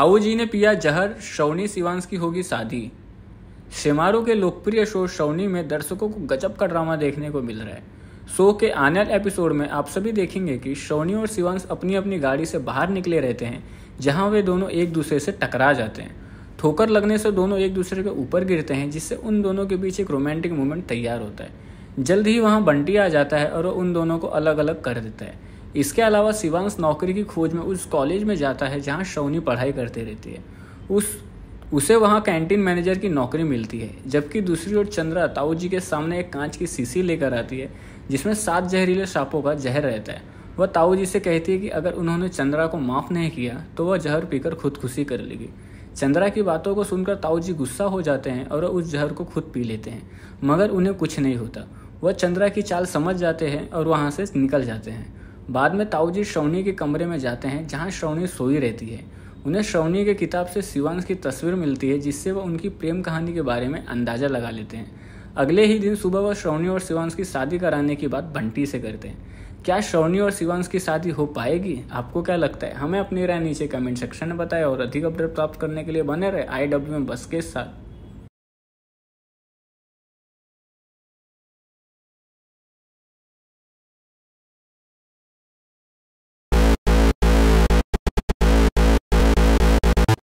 आओ जी ने पिया जहर शवनी सिवानस की होगी शादी शेमारो के लोकप्रिय शो शवनी में दर्शकों को गजब का ड्रामा देखने को मिल रहा है शो के आने वाले एपिसोड में आप सभी देखेंगे कि शवनी और सिवानस अपनी अपनी गाड़ी से बाहर निकले रहते हैं जहां वे दोनों एक दूसरे से टकरा जाते हैं ठोकर लगने से दोनों एक दूसरे के ऊपर गिरते हैं जिससे उन दोनों के बीच एक रोमांटिक मोमेंट तैयार होता है जल्द ही वहाँ बंटी आ जाता है और वो उन दोनों को अलग अलग कर देता है इसके अलावा शिवांश नौकरी की खोज में उस कॉलेज में जाता है जहाँ शवनी पढ़ाई करते रहती है उस उसे वहाँ कैंटीन मैनेजर की नौकरी मिलती है जबकि दूसरी ओर चंद्रा ताऊ जी के सामने एक कांच की शीशी लेकर आती है जिसमें सात जहरीले सांपों का जहर रहता है वह ताऊ जी से कहती है कि अगर उन्होंने चंद्रा को माफ़ नहीं किया तो वह जहर पीकर खुदकुशी कर लेगी चंद्रा की बातों को सुनकर ताऊ जी गुस्सा हो जाते हैं और उस जहर को खुद पी लेते हैं मगर उन्हें कुछ नहीं होता वह चंद्रा की चाल समझ जाते हैं और वहाँ से निकल जाते हैं बाद में ताऊजी श्रवणी के कमरे में जाते हैं जहाँ श्रवणी सोई रहती है उन्हें श्रवणी के किताब से शिवांश की तस्वीर मिलती है जिससे वह उनकी प्रेम कहानी के बारे में अंदाजा लगा लेते हैं अगले ही दिन सुबह वह श्रवणी और शिवांश की शादी कराने की बात बंटी से करते हैं क्या श्रवणी और शिवांश की शादी हो पाएगी आपको क्या लगता है हमें अपनी राय नीचे कमेंट सेक्शन में बताएं और अधिक अपडेट प्राप्त करने के लिए बने रहे आई डब्ल्यू एम बस के साथ